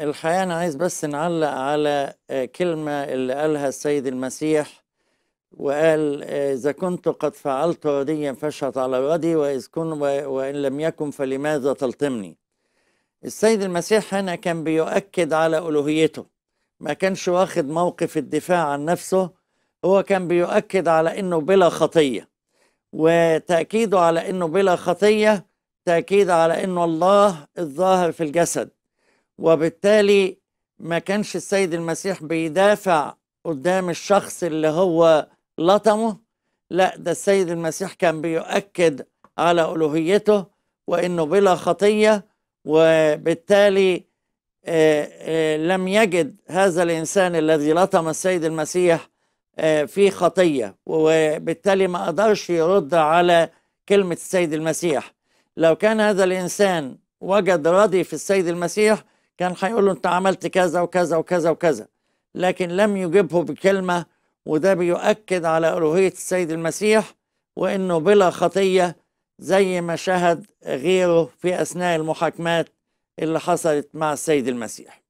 الحقيقة أنا عايز بس نعلق على آه، كلمة اللي قالها السيد المسيح وقال آه، إذا كنت قد فعلت رديا فاشهد على ردي وإذ كن وإن لم يكن فلماذا تلطمني السيد المسيح هنا كان بيؤكد على ألوهيته ما كانش واخد موقف الدفاع عن نفسه هو كان بيؤكد على أنه بلا خطية وتأكيده على أنه بلا خطية تأكيد على أنه الله الظاهر في الجسد وبالتالي ما كانش السيد المسيح بيدافع قدام الشخص اللي هو لطمه لا ده السيد المسيح كان بيؤكد على ألوهيته وإنه بلا خطية وبالتالي آه، آه، لم يجد هذا الإنسان الذي لطم السيد المسيح آه، في خطية وبالتالي ما قدرش يرد على كلمة السيد المسيح لو كان هذا الإنسان وجد رضي في السيد المسيح كان هيقول له انت عملت كذا وكذا وكذا وكذا لكن لم يجبه بكلمه وده بيؤكد على الوهيه السيد المسيح وانه بلا خطيه زي ما شهد غيره في اثناء المحاكمات اللي حصلت مع السيد المسيح